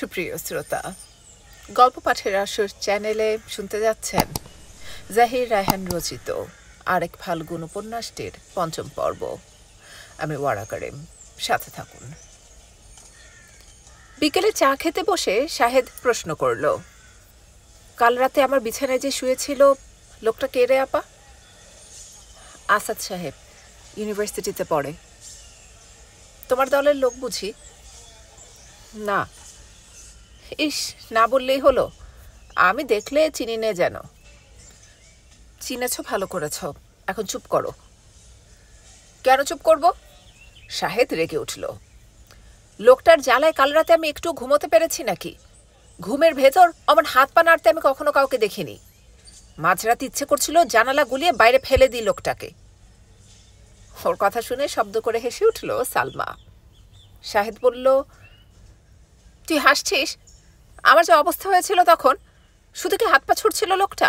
সুপ্রিয় শ্রোতা গল্প পাঠের আসর চ্যানেলে শুনতে যাচ্ছেন জাহির রায়হান রচিত আরেক ফাল্গুন উপন্যাসটির পঞ্চম পর্ব আমি ওয়ারাকারেম সাথে থাকুন বিকেলে চা খেতে বসে শাহেদ প্রশ্ন করল কাল রাতে আমার বিছানায় যে শুয়েছিল লোকটা কে রে আপা আসাদ সাহেব ইউনিভার্সিটিতে পড়ে তোমার দলের লোক বুঝি না ইস না বললেই হলো আমি দেখলে চিনি নে যেন চিনেছ ভালো করেছ এখন চুপ করো কেন চুপ করব শাহেদ রেগে উঠল লোকটার জ্বালায় কাল রাতে আমি একটু ঘুমোতে পেরেছি নাকি ঘুমের ভেতর আমার হাত পা নাড়তে আমি কখনো কাউকে দেখিনি মাঝরাতে ইচ্ছে করছিল জানালা গুলিয়ে বাইরে ফেলে দিই লোকটাকে ওর কথা শুনে শব্দ করে হেসে উঠল সালমা শাহেদ বলল তুই হাসছিস আমার যে অবস্থা হয়েছিল তখন শুধু কি হাত পা ছুটছিল লোকটা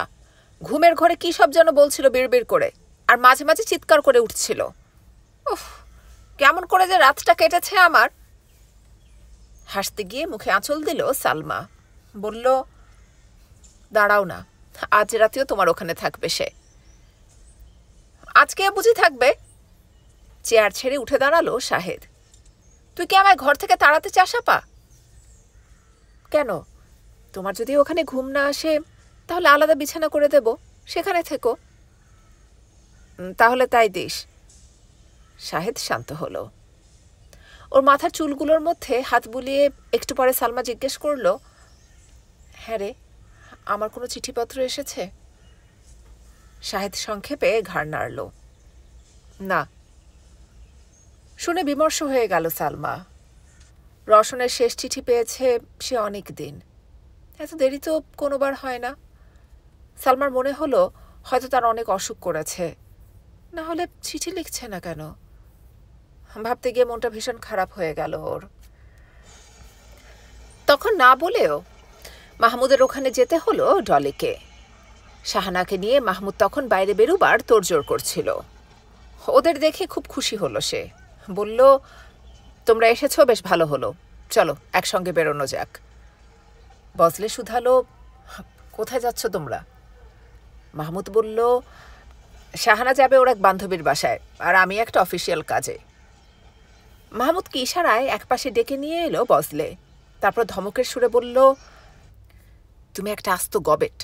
ঘুমের ঘরে কী সব যেন বলছিল বিড়বিড় করে আর মাঝে মাঝে চিৎকার করে উঠছিল উফ কেমন করে যে রাতটা কেটেছে আমার হাসতে গিয়ে মুখে আঁচল দিল সালমা বলল দাঁড়াও না আজ রাতেও তোমার ওখানে থাকবে সে আজকে বুঝি থাকবে চেয়ার ছেড়ে উঠে দাঁড়ালো শাহেদ তুই কি আমায় ঘর থেকে তাড়াতে চাষাপা কেন তোমার যদি ওখানে ঘুম না আসে তাহলে আলাদা বিছানা করে দেব সেখানে থেকো তাহলে তাই দিস শাহেদ শান্ত হলো ওর মাথার চুলগুলোর মধ্যে হাত বুলিয়ে একটু পরে সালমা জিজ্ঞেস করল হ্যাঁ রে আমার কোনো চিঠিপত্র এসেছে শাহেদ সংক্ষেপে ঘাড় নাড়ল না শুনে বিমর্ষ হয়ে গেল সালমা রসনের শেষ চিঠি পেয়েছে সে অনেক দিন এত দেরি তো কোনোবার হয় না সালমার মনে হলো হয়তো তার অনেক অসুখ করেছে না হলে চিঠি লিখছে না কেন ভাবতে গিয়ে মনটা ভীষণ খারাপ হয়ে গেল ওর তখন না বলেও মাহমুদের ওখানে যেতে হলো ডলিকে শাহানাকে নিয়ে মাহমুদ তখন বাইরে বেরুবার তোড়জোড় করছিল ওদের দেখে খুব খুশি হলো সে বলল তোমরা এসেছো বেশ ভালো হলো চলো একসঙ্গে বেরোনো যাক বজলে শুধালো কোথায় যাচ্ছ তোমরা মাহমুদ বলল শাহানা যাবে ওর এক বান্ধবীর বাসায় আর আমি একটা অফিসিয়াল কাজে মাহমুদ কি ইশারায় এক পাশে ডেকে নিয়ে এলো বজলে তারপর ধমকের সুরে বলল তুমি একটা আস্ত গবেট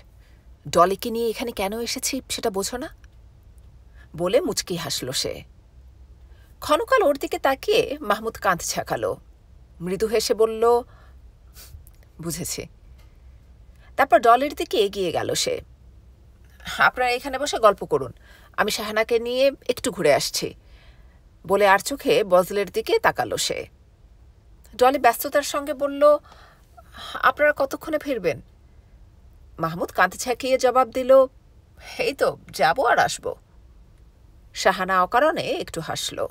ডলিকে নিয়ে এখানে কেন এসেছি সেটা বোঝো না বলে মুচকি হাসল সে ক্ষণকাল ওর দিকে তাকিয়ে মাহমুদ কাঁধ ছাকালো মৃদু হেসে বলল বুঝেছি তারপর ডলের দিকে এগিয়ে গেল সে আপনারা এখানে বসে গল্প করুন আমি শাহানাকে নিয়ে একটু ঘুরে আসছি বলে আর চোখে বজলের দিকে তাকালো সে ডলি ব্যস্ততার সঙ্গে বলল আপনারা কতক্ষণে ফিরবেন মাহমুদ কাঁধে ছাকিয়ে জবাব দিল এই তো যাবো আর আসবো শাহানা অকারণে একটু হাসলো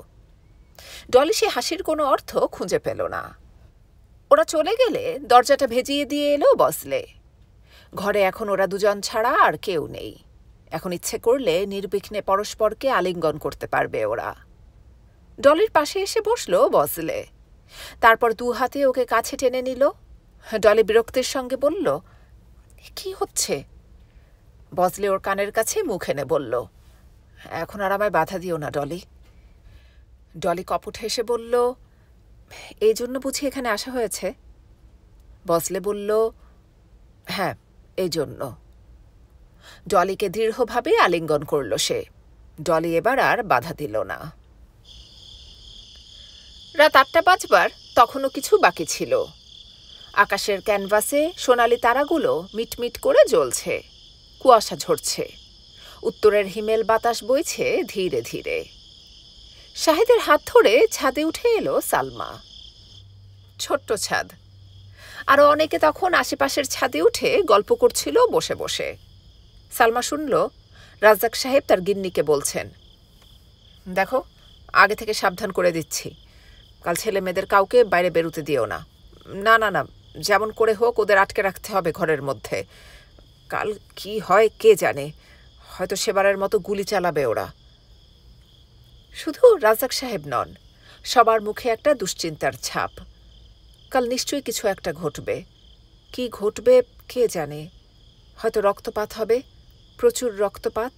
ডলি সে হাসির কোনো অর্থ খুঁজে পেল না ওরা চলে গেলে দরজাটা ভেজিয়ে দিয়ে এলো বসলে ঘরে এখন ওরা দুজন ছাড়া আর কেউ নেই এখন ইচ্ছে করলে নির্বিঘ্নে পরস্পরকে আলিঙ্গন করতে পারবে ওরা ডলির পাশে এসে বসলো বসলে তারপর দু হাতে ওকে কাছে টেনে নিল ডলি বিরক্তের সঙ্গে বলল কি হচ্ছে বজলে ওর কানের কাছে মুখ এনে বলল এখন আর আমায় বাধা দিও না ডলি ডলি কপট হেসে বলল এই জন্য বুঝি এখানে আসা হয়েছে বসলে বলল হ্যাঁ এই জন্য ডলিকে দৃঢ়ভাবে আলিঙ্গন করল সে ডলি এবার আর বাধা দিল না রাত আটটা বাজবার তখনও কিছু বাকি ছিল আকাশের ক্যানভাসে সোনালি তারাগুলো মিটমিট করে জ্বলছে কুয়াশা ঝরছে উত্তরের হিমেল বাতাস বইছে ধীরে ধীরে শাহেদের হাত ধরে ছাদে উঠে এলো সালমা ছোট্ট ছাদ আরও অনেকে তখন আশেপাশের ছাদে উঠে গল্প করছিল বসে বসে সালমা শুনল রাজ্জাক সাহেব তার গিন্নিকে বলছেন দেখো আগে থেকে সাবধান করে দিচ্ছি কাল ছেলে মেয়েদের কাউকে বাইরে বেরোতে দিও না না না না যেমন করে হোক ওদের আটকে রাখতে হবে ঘরের মধ্যে কাল কি হয় কে জানে হয়তো সেবারের মতো গুলি চালাবে ওরা শুধু রাজাক সাহেব নন সবার মুখে একটা দুশ্চিন্তার ছাপ কাল নিশ্চয়ই কিছু একটা ঘটবে কি ঘটবে কে জানে হয়তো রক্তপাত হবে প্রচুর রক্তপাত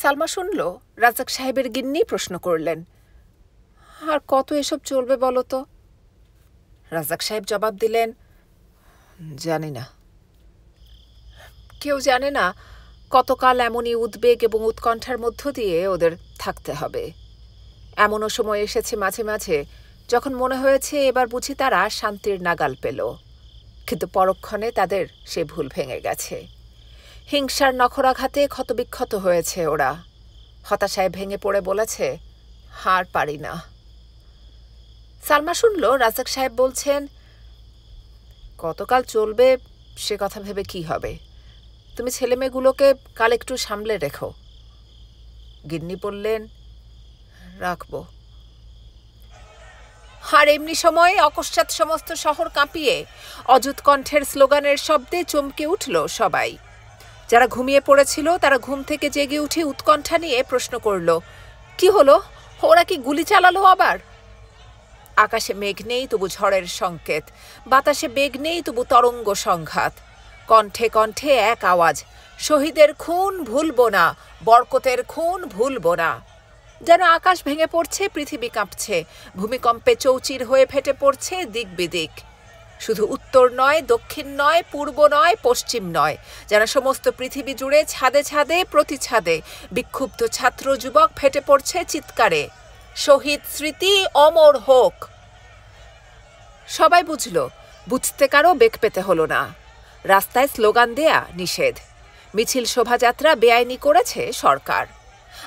সালমা শুনল রাজাক সাহেবের গিন্নি প্রশ্ন করলেন আর কত এসব চলবে বলো তো রাজাক সাহেব জবাব দিলেন জানি না কেউ জানে না কতকাল এমনই উদ্বেগ এবং উৎকণ্ঠার মধ্য দিয়ে ওদের থাকতে হবে এমনও সময় এসেছে মাঝে মাঝে যখন মনে হয়েছে এবার বুঝি তারা শান্তির নাগাল পেল কিন্তু পরক্ষণে তাদের সে ভুল ভেঙে গেছে হিংসার নখরাঘাতে ক্ষতবিক্ষত হয়েছে ওরা হতাশায় ভেঙে পড়ে বলেছে হার পারি না সালমা শুনল রাজাক সাহেব বলছেন কতকাল চলবে সে কথা ভেবে কি হবে তুমি ছেলেমেয়েগুলোকে কাল একটু সামলে রেখো গিন্নি বললেন রাখবো আর এমনি সময়ে অকস্মাৎ সমস্ত শহর কাঁপিয়ে অযুত কণ্ঠের স্লোগানের শব্দে চমকে উঠল সবাই যারা ঘুমিয়ে পড়েছিল তারা ঘুম থেকে জেগে উঠে উৎকণ্ঠা নিয়ে প্রশ্ন করল কি হলো ওরা কি গুলি চালালো আবার আকাশে মেঘ নেই তবু ঝড়ের সংকেত বাতাসে বেগ নেই তবু তরঙ্গ সংঘাত কণ্ঠে কণ্ঠে এক আওয়াজ শহীদের খুন ভুলব না বরকতের খুন ভুলব না যেন আকাশ ভেঙে পড়ছে পৃথিবী কাঁপছে ভূমিকম্পে চৌচির হয়ে ফেটে পড়ছে দিক বিদিক শুধু উত্তর নয় দক্ষিণ নয় পূর্ব নয় পশ্চিম নয় যেন সমস্ত পৃথিবী জুড়ে ছাদে ছাদে ছাদে বিক্ষুব্ধ ছাত্র যুবক ফেটে পড়ছে চিৎকারে শহীদ স্মৃতি অমর হোক সবাই বুঝল বুঝতে কারো বেগ পেতে হলো না রাস্তায় স্লোগান দেয়া নিষেধ মিছিল শোভাযাত্রা বেআইনি করেছে সরকার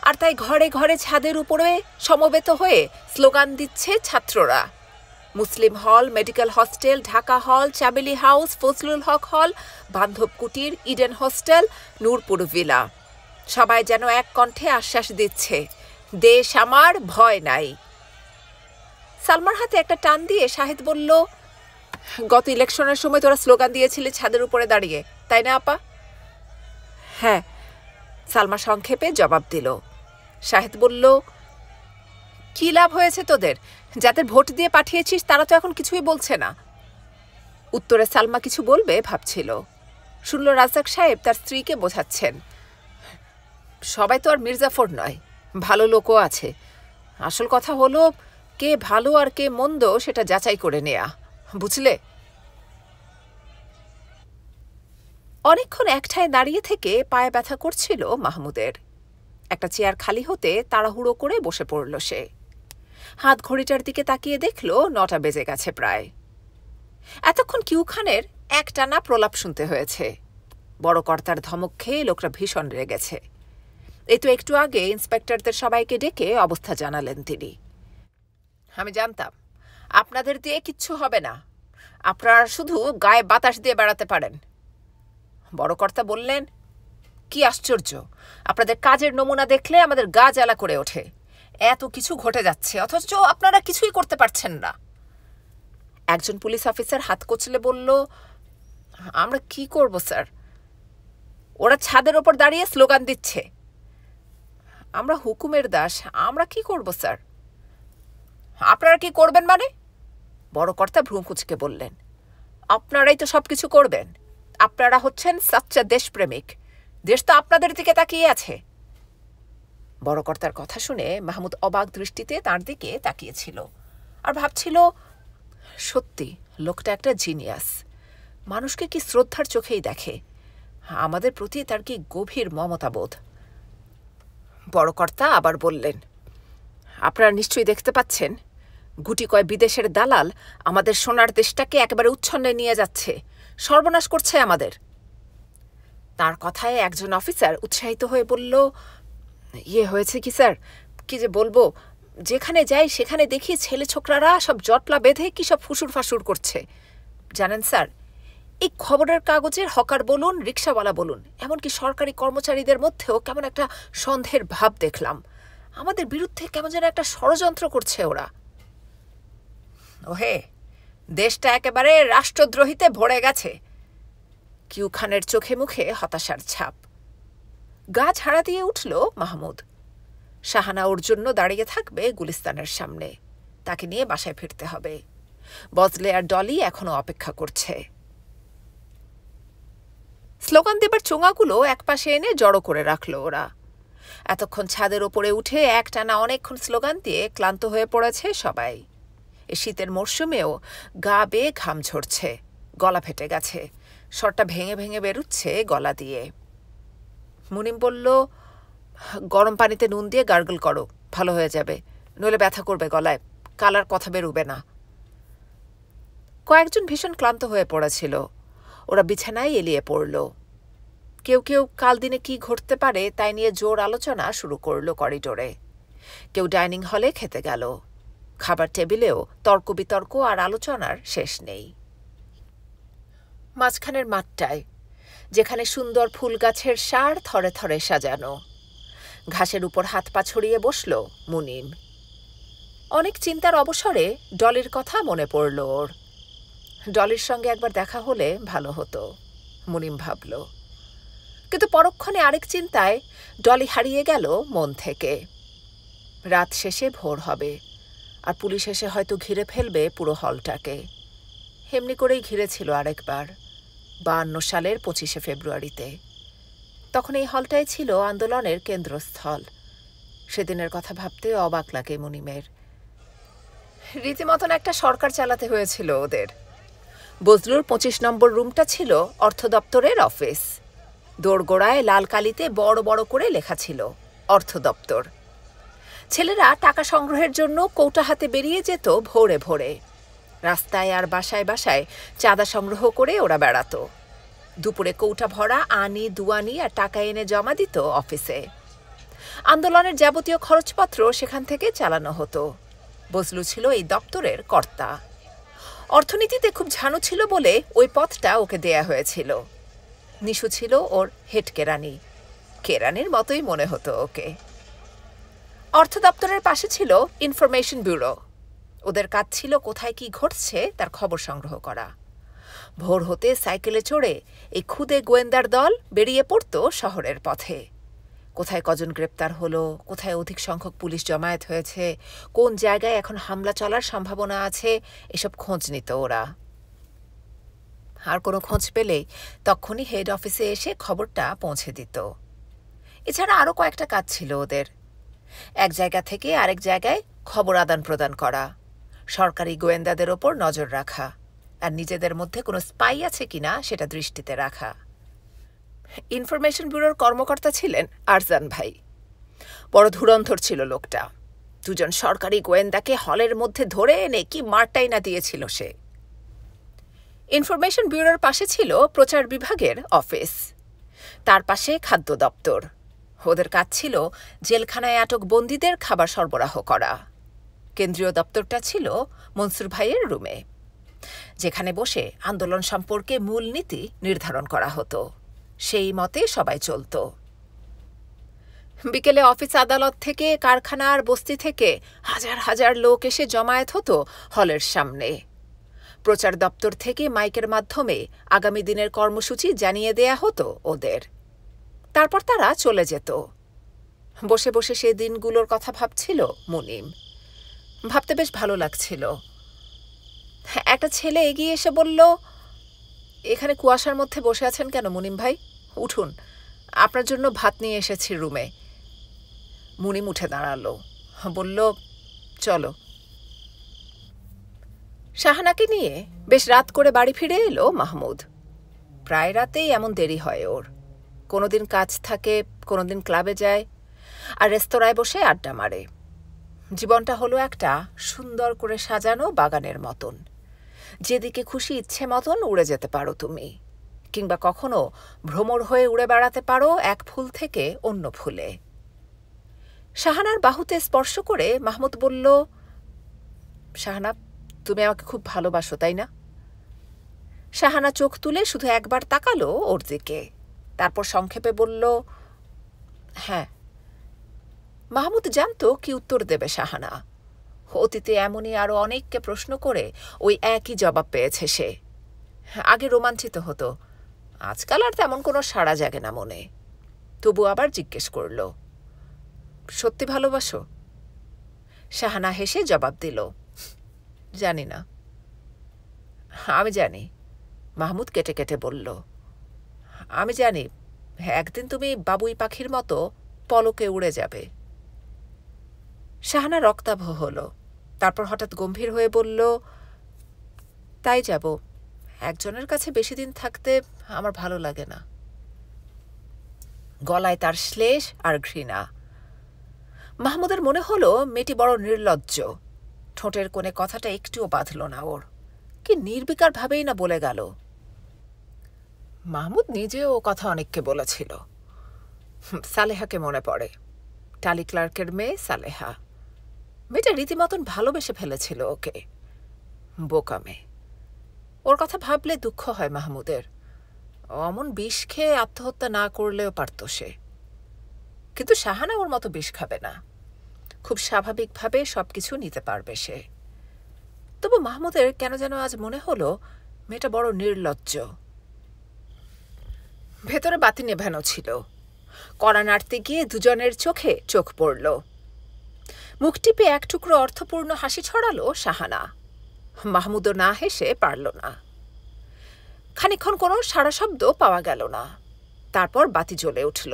আর তাই ঘরে ঘরে ছাদের উপরে সমবেত হয়ে স্লোগান দিচ্ছে ছাত্ররা মুসলিম হল মেডিকেল হস্টেল ঢাকা হল চাবেলি হাউস ফজলুল হক হল বান্ধব কুটির ইডেন হস্টেল নূরপুর ভিলা সবাই যেন এক কণ্ঠে আশ্বাস দিচ্ছে দেশ আমার ভয় নাই সালমার হাতে একটা টান দিয়ে শাহিদ বলল গত ইলেকশনের সময় তোরা স্লোগান দিয়েছিলে ছাদের উপরে দাঁড়িয়ে তাই না আপা হ্যাঁ সালমা সংক্ষেপে জবাব দিল শাহেদ বলল কি লাভ হয়েছে তোদের যাদের ভোট দিয়ে পাঠিয়েছিস তারা তো এখন কিছুই বলছে না উত্তরে সালমা কিছু বলবে ভাবছিল শুনল রাজাক সাহেব তার স্ত্রীকে বোঝাচ্ছেন সবাই তো আর মির্জাফর নয় ভালো লোকও আছে আসল কথা হলো কে ভালো আর কে মন্দ সেটা যাচাই করে নেয়া বুঝলে অনেকক্ষণ একঠায় দাঁড়িয়ে থেকে পায়ে ব্যথা করছিল মাহমুদের একটা চেয়ার খালি হতে তাড়াহুড়ো করে বসে পড়ল সে হাত ঘড়িটার দিকে তাকিয়ে দেখল নটা বেজে গেছে প্রায় এতক্ষণ কিউখানের একটানা প্রলাপ শুনতে হয়েছে বড় কর্তার ধমক খেয়ে লোকটা ভীষণ গেছে এ তো একটু আগে ইন্সপেক্টরদের সবাইকে ডেকে অবস্থা জানালেন তিনি আমি জানতাম আপনাদের দিয়ে কিচ্ছু হবে না আপনারা শুধু গায়ে বাতাস দিয়ে বেড়াতে পারেন বড় কর্তা বললেন কি আশ্চর্য আপনাদের কাজের নমুনা দেখলে আমাদের গা জ্বালা করে ওঠে এত কিছু ঘটে যাচ্ছে অথচ আপনারা কিছুই করতে পারছেন না একজন পুলিশ অফিসার হাত কচলে বলল আমরা কি করব স্যার ওরা ছাদের ওপর দাঁড়িয়ে স্লোগান দিচ্ছে আমরা হুকুমের দাস আমরা কি করব স্যার আপনারা কি করবেন মানে বড় কর্তা ভ্রুকুচকে বললেন আপনারাই তো সব কিছু করবেন আপনারা হচ্ছেন সাচ্চা দেশপ্রেমিক দেশ তো আপনাদের দিকে তাকিয়ে আছে বড় কর্তার কথা শুনে মাহমুদ অবাক দৃষ্টিতে তার দিকে তাকিয়েছিল আর ভাবছিল সত্যি লোকটা একটা জিনিয়াস মানুষকে কি শ্রদ্ধার চোখেই দেখে আমাদের প্রতি তার কি গভীর মমতাবোধ বড়কর্তা আবার বললেন আপনারা নিশ্চয়ই দেখতে পাচ্ছেন গুটিকয় বিদেশের দালাল আমাদের সোনার দেশটাকে একেবারে উচ্ছন্নে নিয়ে যাচ্ছে সর্বনাশ করছে আমাদের তার কথায় একজন অফিসার উৎসাহিত হয়ে বলল ইয়ে হয়েছে কি স্যার কি যে বলবো যেখানে যাই সেখানে দেখি ছেলে ছোকরারা সব জটলা বেঁধে কি সব ফুসুর ফাসুর করছে জানেন স্যার এই খবরের কাগজের হকার বলুন রিক্সাওয়ালা বলুন এমনকি সরকারি কর্মচারীদের মধ্যেও কেমন একটা সন্দেহের ভাব দেখলাম আমাদের বিরুদ্ধে কেমন যেন একটা ষড়যন্ত্র করছে ওরা ওহে দেশটা একেবারে রাষ্ট্রদ্রোহিতে ভরে গেছে খানের চোখে মুখে হতাশার ছাপ গা ছাড়া দিয়ে উঠল মাহমুদ শাহানা ওর জন্য দাঁড়িয়ে থাকবে গুলিস্তানের সামনে তাকে নিয়ে বাসায় ফিরতে হবে বজলে আর ডলি এখনও অপেক্ষা করছে স্লোগান দেবার চোঙাগুলো একপাশে এনে জড়ো করে রাখল ওরা এতক্ষণ ছাদের ওপরে উঠে একটানা অনেকক্ষণ স্লোগান দিয়ে ক্লান্ত হয়ে পড়েছে সবাই এ শীতের মরশুমেও গা বেয়ে ঘাম ঝরছে গলা ফেটে গেছে স্বরটা ভেঙে ভেঙে বেরুচ্ছে গলা দিয়ে মুনিম বলল গরম পানিতে নুন দিয়ে গার্গল করো ভালো হয়ে যাবে নইলে ব্যথা করবে গলায় কালার কথা বেরোবে না কয়েকজন ভীষণ ক্লান্ত হয়ে পড়েছিল ওরা বিছানায় এলিয়ে পড়ল কেউ কেউ কাল দিনে কি ঘটতে পারে তাই নিয়ে জোর আলোচনা শুরু করল করিডোরে কেউ ডাইনিং হলে খেতে গেল খাবার টেবিলেও তর্ক বিতর্ক আর আলোচনার শেষ নেই মাঝখানের মাঠটায় যেখানে সুন্দর ফুল গাছের সার থরে থরে সাজানো ঘাসের উপর হাত পা ছড়িয়ে বসল মুনিম অনেক চিন্তার অবসরে ডলির কথা মনে পড়ল ওর ডলির সঙ্গে একবার দেখা হলে ভালো হতো মুনিম ভাবল কিন্তু পরক্ষণে আরেক চিন্তায় ডলি হারিয়ে গেল মন থেকে রাত শেষে ভোর হবে আর পুলিশ এসে হয়তো ঘিরে ফেলবে পুরো হলটাকে হেমনি করেই ঘিরেছিল আরেকবার বাহান্ন সালের পঁচিশে ফেব্রুয়ারিতে তখন এই হলটাই ছিল আন্দোলনের কেন্দ্রস্থল সেদিনের কথা ভাবতে অবাক লাগে মুনিমের রীতিমতন একটা সরকার চালাতে হয়েছিল ওদের বজলুর পঁচিশ নম্বর রুমটা ছিল অর্থ দপ্তরের অফিস দোরগোড়ায় লাল কালিতে বড় বড় করে লেখা ছিল অর্থ দপ্তর ছেলেরা টাকা সংগ্রহের জন্য কৌটা হাতে বেরিয়ে যেত ভোরে ভোরে রাস্তায় আর বাসায় বাসায় চাঁদা সংগ্রহ করে ওরা বেড়াতো দুপুরে কৌটা ভরা আনি দুয়ানি আর টাকা এনে জমা দিত অফিসে আন্দোলনের যাবতীয় খরচপত্র সেখান থেকে চালানো হতো বজলু ছিল এই দপ্তরের কর্তা অর্থনীতিতে খুব ঝানু ছিল বলে ওই পথটা ওকে দেয়া হয়েছিল নিশু ছিল ওর হেড কেরানি কেরানির মতোই মনে হতো ওকে অর্থ দপ্তরের পাশে ছিল ইনফরমেশন ব্যুরো ওদের কাজ ছিল কোথায় কি ঘটছে তার খবর সংগ্রহ করা ভোর হতে সাইকেলে চড়ে এই খুদে গোয়েন্দার দল বেরিয়ে পড়ত শহরের পথে কোথায় কজন গ্রেপ্তার হলো কোথায় অধিক সংখ্যক পুলিশ জমায়েত হয়েছে কোন জায়গায় এখন হামলা চলার সম্ভাবনা আছে এসব খোঁজ নিত ওরা আর কোনো খোঁজ পেলেই তখনই হেড অফিসে এসে খবরটা পৌঁছে দিত এছাড়া আরও কয়েকটা কাজ ছিল ওদের এক জায়গা থেকে আরেক জায়গায় খবর আদান প্রদান করা সরকারি গোয়েন্দাদের ওপর নজর রাখা আর নিজেদের মধ্যে কোনো স্পাই আছে কিনা সেটা দৃষ্টিতে রাখা ইনফরমেশন ব্যুরোর কর্মকর্তা ছিলেন আরজান ভাই বড় ধুরন্ধর ছিল লোকটা দুজন সরকারি গোয়েন্দাকে হলের মধ্যে ধরে এনে কি মারটাই না দিয়েছিল সে ইনফরমেশন ব্যুরোর পাশে ছিল প্রচার বিভাগের অফিস তার পাশে খাদ্য দপ্তর ওদের কাজ ছিল জেলখানায় আটক বন্দীদের খাবার সরবরাহ করা কেন্দ্রীয় দপ্তরটা ছিল মনসুর ভাইয়ের রুমে যেখানে বসে আন্দোলন সম্পর্কে মূলনীতি নির্ধারণ করা হতো সেই মতে সবাই চলত বিকেলে অফিস আদালত থেকে কারখানার বস্তি থেকে হাজার হাজার লোক এসে জমায়েত হতো হলের সামনে প্রচার দপ্তর থেকে মাইকের মাধ্যমে আগামী দিনের কর্মসূচি জানিয়ে দেয়া হতো ওদের তারপর তারা চলে যেত বসে বসে সেই দিনগুলোর কথা ভাবছিল মুনিম ভাবতে বেশ ভালো লাগছিল একটা ছেলে এগিয়ে এসে বলল এখানে কুয়াশার মধ্যে বসে আছেন কেন মুনিম ভাই উঠুন আপনার জন্য ভাত নিয়ে এসেছি রুমে মুনিম উঠে দাঁড়ালো বলল চলো শাহানাকে নিয়ে বেশ রাত করে বাড়ি ফিরে এলো মাহমুদ প্রায় রাতেই এমন দেরি হয় ওর কোনো দিন কাজ থাকে কোনো দিন ক্লাবে যায় আর রেস্তোরাঁয় বসে আড্ডা মারে জীবনটা হলো একটা সুন্দর করে সাজানো বাগানের মতন যেদিকে খুশি ইচ্ছে মতন উড়ে যেতে পারো তুমি কিংবা কখনো ভ্রমর হয়ে উড়ে বেড়াতে পারো এক ফুল থেকে অন্য ফুলে শাহানার বাহুতে স্পর্শ করে মাহমুদ বলল শাহানা তুমি আমাকে খুব ভালোবাসো তাই না শাহানা চোখ তুলে শুধু একবার তাকালো ওর দিকে তারপর সংক্ষেপে বলল হ্যাঁ মাহমুদ জানত কি উত্তর দেবে শাহানা অতীতে এমনই আরও অনেককে প্রশ্ন করে ওই একই জবাব পেয়েছে সে আগে রোমাঞ্চিত হতো আজকাল আর তেমন কোনো সাড়া জাগে না মনে তবু আবার জিজ্ঞেস করল সত্যি ভালোবাসো শাহানা হেসে জবাব দিল জানি না আমি জানি মাহমুদ কেটে কেটে বলল আমি জানি একদিন তুমি বাবুই পাখির মতো পলকে উড়ে যাবে শাহানা রক্তাভ হল তারপর হঠাৎ গম্ভীর হয়ে বলল তাই যাব একজনের কাছে বেশি দিন থাকতে আমার ভালো লাগে না গলায় তার শ্লেষ আর ঘৃণা মাহমুদের মনে হলো মেয়েটি বড় নির্লজ্জ ঠোঁটের কোণে কথাটা একটুও বাঁধল না ওর কি নির্বিকারভাবেই না বলে গেল মাহমুদ নিজেও ও কথা অনেককে বলেছিল সালেহাকে মনে পড়ে টালি ক্লার্কের মেয়ে সালেহা মেয়েটা রীতিমতন ভালোবেসে ফেলেছিল ওকে বোকা মেয়ে ওর কথা ভাবলে দুঃখ হয় মাহমুদের অমন বিষ খেয়ে আত্মহত্যা না করলেও পারত সে কিন্তু শাহানা ওর মতো বিষ খাবে না খুব স্বাভাবিকভাবে সব কিছু নিতে পারবে সে তবু মাহমুদের কেন যেন আজ মনে হলো মেয়েটা বড় নির্লজ্জ ভেতরে বাতি নেভানো ছিল কড়া নাড়তে গিয়ে দুজনের চোখে চোখ পড়ল মুখ টিপে এক টুকরো অর্থপূর্ণ হাসি ছড়ালো সাহানা মাহমুদও না হেসে পারল না খানিক্ষণ কোনো সারা শব্দ পাওয়া গেল না তারপর বাতি জ্বলে উঠল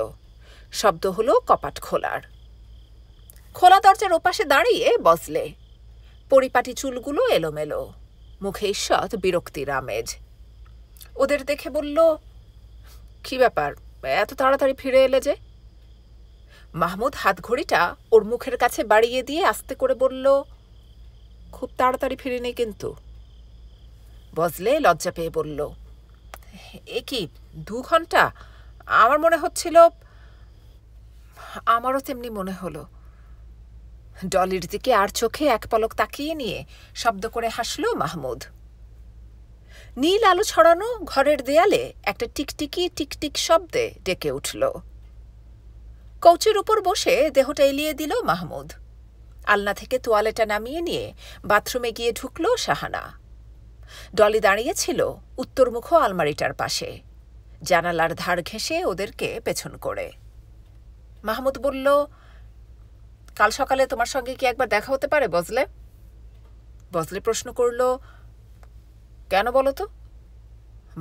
শব্দ হলো কপাট খোলার খোলা দরজার ওপাশে দাঁড়িয়ে বসলে পরিপাটি চুলগুলো এলোমেলো মুখে ঈষৎ বিরক্তির আমেজ ওদের দেখে বলল কি ব্যাপার এত তাড়াতাড়ি ফিরে এলে যে মাহমুদ হাতঘড়িটা ওর মুখের কাছে বাড়িয়ে দিয়ে আস্তে করে বলল খুব তাড়াতাড়ি ফিরিনি কিন্তু বজলে লজ্জা পেয়ে বলল এ কি দু ঘন্টা আমার মনে হচ্ছিল আমারও তেমনি মনে হলো ডলির দিকে আর চোখে এক পলক তাকিয়ে নিয়ে শব্দ করে হাসল মাহমুদ নীল আলো ছড়ানো ঘরের দেয়ালে একটা টিকটিকি টিকটিক শব্দে ডেকে উঠল কৌচের উপর বসে দেহটা এলিয়ে দিল মাহমুদ আলনা থেকে তোয়ালেটা নামিয়ে নিয়ে বাথরুমে গিয়ে ঢুকল সাহানা ডলি দাঁড়িয়েছিল উত্তরমুখ আলমারিটার পাশে জানালার ধার ঘেঁষে ওদেরকে পেছন করে মাহমুদ বলল কাল সকালে তোমার সঙ্গে কি একবার দেখা হতে পারে বজলে বজলে প্রশ্ন করল কেন বলো তো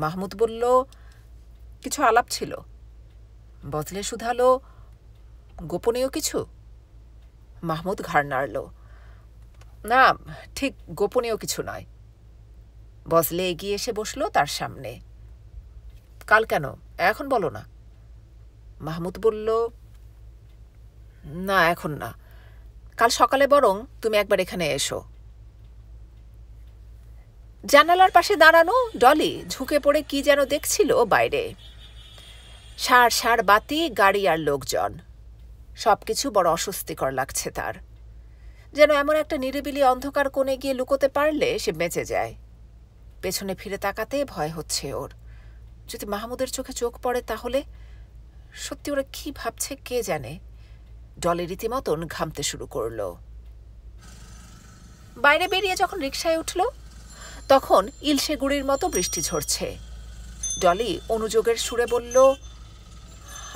মাহমুদ বলল কিছু আলাপ ছিল বদলে শুধালো গোপনীয় কিছু মাহমুদ ঘাড় নাড়ল না ঠিক গোপনীয় কিছু নয় বজলে এগিয়ে এসে বসলো তার সামনে কাল কেন এখন বলো না মাহমুদ বলল না এখন না কাল সকালে বরং তুমি একবার এখানে এসো জানালার পাশে দাঁড়ানো ডলি ঝুঁকে পড়ে কি যেন দেখছিল বাইরে সার সার বাতি গাড়ি আর লোকজন সব কিছু বড় অস্বস্তিকর লাগছে তার যেন এমন একটা নিরিবিলি অন্ধকার কোণে গিয়ে লুকোতে পারলে সে বেঁচে যায় পেছনে ফিরে তাকাতে ভয় হচ্ছে ওর যদি মাহমুদের চোখে চোখ পড়ে তাহলে সত্যি ওরা কি ভাবছে কে জানে ডলে রীতিমতন ঘামতে শুরু করল বাইরে বেরিয়ে যখন রিকশায় উঠল তখন ইলশে গুড়ির মতো বৃষ্টি ঝরছে ডলি অনুযোগের সুরে বলল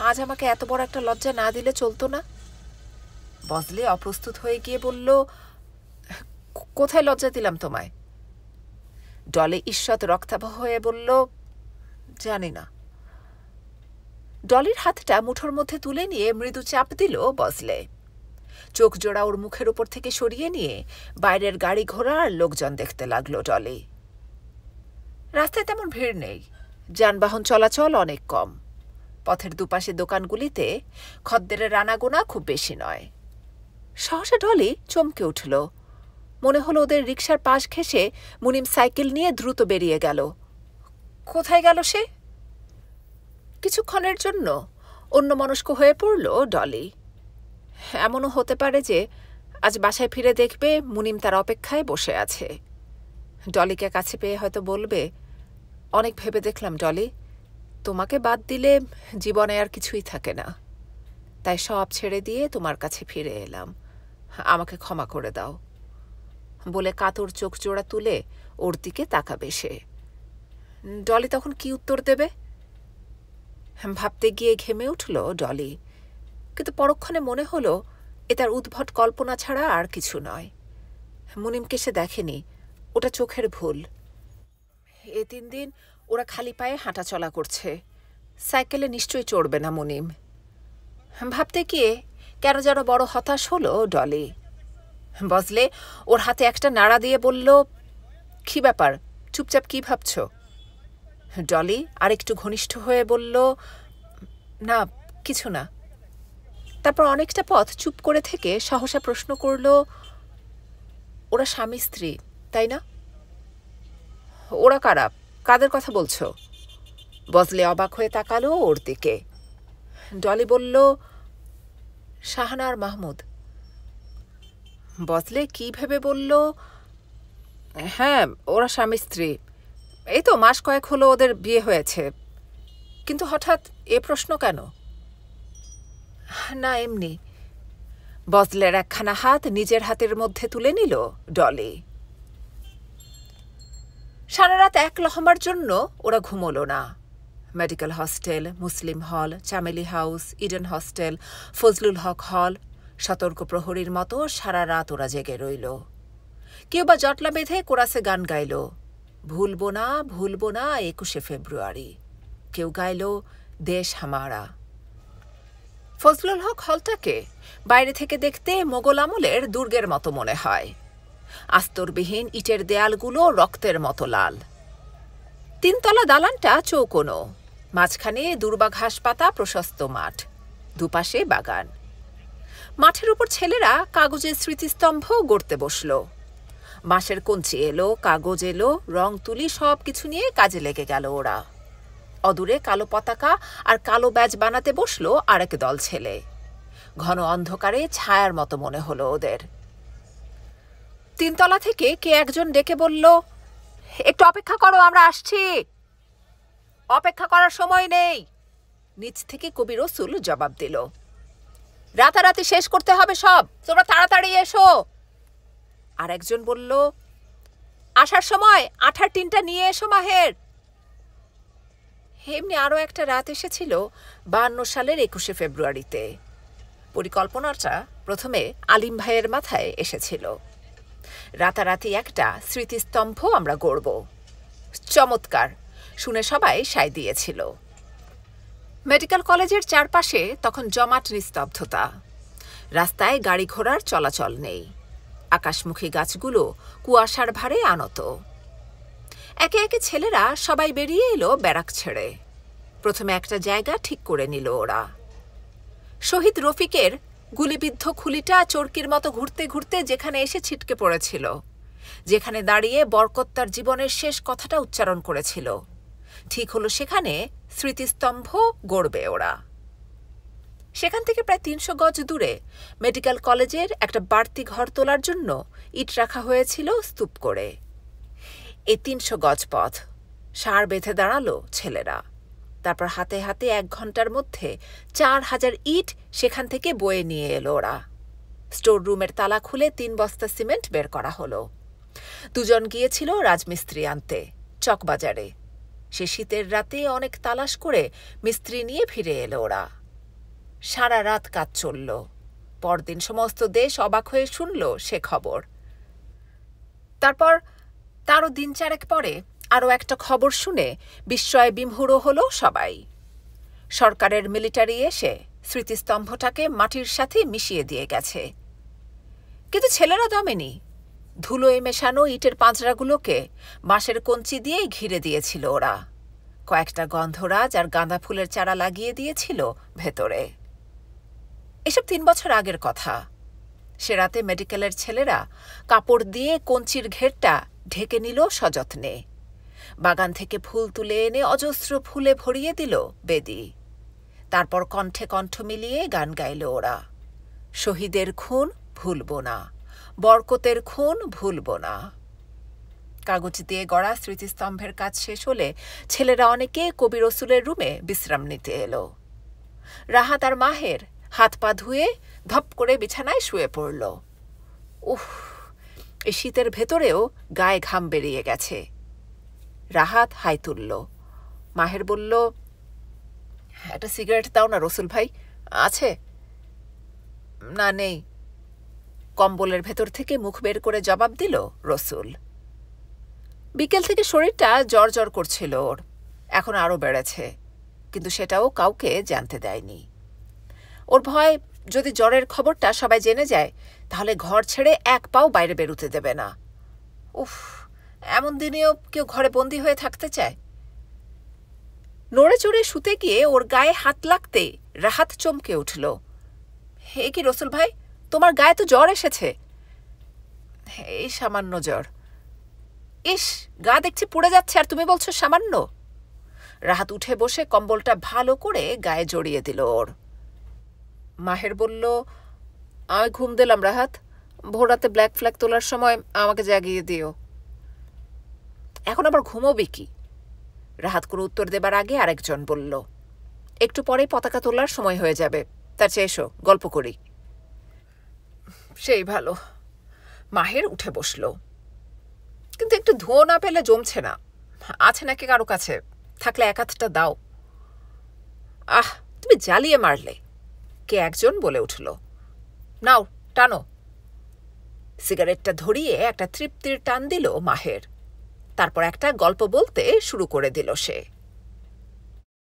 আজ আমাকে এত বড় একটা লজ্জা না দিলে চলতো না বজলে অপ্রস্তুত হয়ে গিয়ে বলল কোথায় লজ্জা দিলাম তোমায় ডলে ঈষৎ রক্তাবহ হয়ে বলল জানি না ডলির হাতটা মুঠোর মধ্যে তুলে নিয়ে মৃদু চাপ দিল বজলে চোখ জোড়া ওর মুখের ওপর থেকে সরিয়ে নিয়ে বাইরের গাড়ি ঘোড়া আর লোকজন দেখতে লাগলো ডলি রাস্তায় তেমন ভিড় নেই যানবাহন চলাচল অনেক কম পথের দুপাশে দোকানগুলিতে খদ্দেরের রানাগোনা খুব বেশি নয় সহসা ডলি চমকে উঠল মনে হলো ওদের রিক্সার পাশ ঘেঁষে মুনিম সাইকেল নিয়ে দ্রুত বেরিয়ে গেল কোথায় গেল সে কিছুক্ষণের জন্য অন্যমনস্ক হয়ে পড়ল ডলি এমনও হতে পারে যে আজ বাসায় ফিরে দেখবে মুনিম তার অপেক্ষায় বসে আছে ডলিকে কাছে পেয়ে হয়তো বলবে অনেক ভেবে দেখলাম ডলি তোমাকে বাদ দিলে জীবনে আর কিছুই থাকে না তাই সব ছেড়ে দিয়ে তোমার কাছে ফিরে এলাম আমাকে ক্ষমা করে দাও বলে কাতর চোখ জোড়া তুলে ওর দিকে তাকাবে সে ডলি তখন কি উত্তর দেবে ভাবতে গিয়ে ঘেমে উঠল ডলি কিন্তু পরক্ষণে মনে হলো এ তার উদ্ভট কল্পনা ছাড়া আর কিছু নয় মুনিমকে সে দেখেনি ওটা চোখের ভুল এ তিন দিন ওরা খালি পায়ে হাঁটা চলা করছে সাইকেলে নিশ্চয়ই চড়বে না মুনিম ভাবতে গিয়ে কেন যেন বড় হতাশ হলো ডলি বসলে ওর হাতে একটা নাড়া দিয়ে বলল কি ব্যাপার চুপচাপ কি ভাবছ ডলি আর একটু ঘনিষ্ঠ হয়ে বলল না কিছু না তারপর অনেকটা পথ চুপ করে থেকে সহসা প্রশ্ন করল ওরা স্বামী স্ত্রী তাই না ওরা কারা কাদের কথা বলছো বজলে অবাক হয়ে তাকালো ওর দিকে ডলি বলল আর মাহমুদ বজলে কি ভেবে বলল হ্যাঁ ওরা স্বামী স্ত্রী এই তো মাস কয়েক হলো ওদের বিয়ে হয়েছে কিন্তু হঠাৎ এ প্রশ্ন কেন না এমনি বজলের একখানা হাত নিজের হাতের মধ্যে তুলে নিল ডলি সারা রাত এক লহমার জন্য ওরা ঘুমল না মেডিকেল হস্টেল মুসলিম hall Chameli house Eden hostel Fazlul Huq hall সতর্ক প্রহরীর মতো সারা রাত ওরা জেগে রইল কেউ বা জটলা বেঁধে কোরাসে গান গাইল ভুলবো না ভুলবো না একুশে ফেব্রুয়ারি কেউ গাইল দেশ হামারা ফজলুল হক হলটাকে বাইরে থেকে দেখতে মোগল আমলের দুর্গের মতো মনে হয় আস্তরবিহীন ইটের দেয়ালগুলো রক্তের মতো লাল তিনতলা দালানটা চৌকোনো মাঝখানে দুর্বা ঘাস পাতা প্রশস্ত মাঠ দুপাশে বাগান মাঠের উপর ছেলেরা কাগজের স্মৃতিস্তম্ভ গড়তে বসল মাসের কঞ্চি এলো কাগজ এলো রং তুলি সব কিছু নিয়ে কাজে লেগে গেল ওরা অদূরে কালো পতাকা আর কালো ব্যাজ বানাতে আর আরেক দল ছেলে ঘন অন্ধকারে ছায়ার মতো মনে হলো ওদের তিনতলা থেকে কে একজন ডেকে বলল একটু অপেক্ষা করো আমরা আসছি অপেক্ষা করার সময় নেই নিচ থেকে কবি রসুল জবাব দিল রাতারাতি শেষ করতে হবে সব তোমরা তাড়াতাড়ি এসো আর একজন বলল আসার সময় আঠার টিনটা নিয়ে এসো মাহের এমনি আরও একটা রাত এসেছিল বান্ন সালের একুশে ফেব্রুয়ারিতে পরিকল্পনাটা প্রথমে আলিম ভাইয়ের মাথায় এসেছিল রাতারাতি একটা স্মৃতিস্তম্ভ আমরা গড়ব চমৎকার শুনে সবাই সায় দিয়েছিল মেডিকেল কলেজের চারপাশে তখন জমাট নিস্তব্ধতা রাস্তায় গাড়ি ঘোড়ার চলাচল নেই আকাশমুখী গাছগুলো কুয়াশার ভারে আনত একে একে ছেলেরা সবাই বেরিয়ে এলো ব্যারাক ছেড়ে প্রথমে একটা জায়গা ঠিক করে নিল ওরা শহীদ রফিকের গুলিবিদ্ধ খুলিটা চরকির মতো ঘুরতে ঘুরতে যেখানে এসে ছিটকে পড়েছিল যেখানে দাঁড়িয়ে বরকত্তার জীবনের শেষ কথাটা উচ্চারণ করেছিল ঠিক হলো সেখানে স্মৃতিস্তম্ভ গড়বে ওরা সেখান থেকে প্রায় তিনশো গজ দূরে মেডিকেল কলেজের একটা বাড়তি ঘর তোলার জন্য ইট রাখা হয়েছিল স্তূপ করে এ তিনশো গজ পথ সার বেঁধে দাঁড়ালো ছেলেরা তারপর হাতে হাতে এক ঘন্টার মধ্যে চার হাজার ইট সেখান থেকে বয়ে নিয়ে এলো ওরা স্টোর রুমের তালা খুলে তিন বস্তা সিমেন্ট বের করা হলো দুজন গিয়েছিল রাজমিস্ত্রি আনতে চকবাজারে সে শীতের রাতে অনেক তালাশ করে মিস্ত্রি নিয়ে ফিরে এলো ওরা সারা রাত কাজ চলল পরদিন সমস্ত দেশ অবাক হয়ে শুনল সে খবর তারপর তারও দিন চারেক পরে আরও একটা খবর শুনে বিস্ময়ে বিমহুড়ো হলো সবাই সরকারের মিলিটারি এসে স্মৃতিস্তম্ভটাকে মাটির সাথে মিশিয়ে দিয়ে গেছে কিন্তু ছেলেরা দমেনি ধুলোয় মেশানো ইটের পাঁজরাগুলোকে বাঁশের কঞ্চি দিয়েই ঘিরে দিয়েছিল ওরা কয়েকটা গন্ধরাজ আর গাঁদা ফুলের চারা লাগিয়ে দিয়েছিল ভেতরে এসব তিন বছর আগের কথা সে রাতে মেডিকেলের ছেলেরা কাপড় দিয়ে কঞ্চির ঘেরটা ঢেকে নিল সযত্নে বাগান থেকে ফুল তুলে এনে অজস্র ফুলে ভরিয়ে দিল বেদি তারপর কণ্ঠে কণ্ঠ মিলিয়ে গান গাইল ওরা শহীদের খুন ভুলব না বরকতের খুন ভুলব না কাগজ দিয়ে গড়া স্মৃতিস্তম্ভের কাজ শেষ হলে ছেলেরা অনেকে কবি রসুলের রুমে বিশ্রাম নিতে এলো রাহাত আর মাহের হাত পা ধুয়ে ধপ করে বিছানায় শুয়ে পড়ল উহ এ শীতের ভেতরেও গায়ে ঘাম বেরিয়ে গেছে রাহাত হাই তুলল মাহের বলল একটা সিগারেট দাও না রসুল ভাই আছে না নেই কম্বলের ভেতর থেকে মুখ বের করে জবাব দিল রসুল বিকেল থেকে শরীরটা জ্বর জ্বর করছিল ওর এখন আরও বেড়েছে কিন্তু সেটাও কাউকে জানতে দেয়নি ওর ভয় যদি জ্বরের খবরটা সবাই জেনে যায় তাহলে ঘর ছেড়ে এক পাও বাইরে বেরোতে দেবে না উফ এমন দিনেও কেউ ঘরে বন্দি হয়ে থাকতে চায় নড়ে চড়ে শুতে গিয়ে ওর গায়ে হাত লাগতে রাহাত চমকে উঠল হে কি রসুল ভাই তোমার গায়ে তো জ্বর এসেছে এই সামান্য জ্বর ইস গা দেখছি পুড়ে যাচ্ছে আর তুমি বলছো সামান্য রাহাত উঠে বসে কম্বলটা ভালো করে গায়ে জড়িয়ে দিল ওর মাহের বলল আমি ঘুম দিলাম রাহাত ভোরাতে ব্ল্যাক ফ্ল্যাগ তোলার সময় আমাকে জাগিয়ে দিও এখন আবার ঘুমোবে কি রাহাত কোনো উত্তর দেবার আগে আরেকজন বলল একটু পরে পতাকা তোলার সময় হয়ে যাবে তার চেয়ে এসো গল্প করি সেই ভালো মাহের উঠে বসল কিন্তু একটু ধোঁয়া না পেলে জমছে না আছে নাকি কারো কাছে থাকলে এক হাতটা দাও আহ তুমি জ্বালিয়ে মারলে কে একজন বলে উঠল নাও টানো সিগারেটটা ধরিয়ে একটা তৃপ্তির টান দিল মাহের তারপর একটা গল্প বলতে শুরু করে দিল সে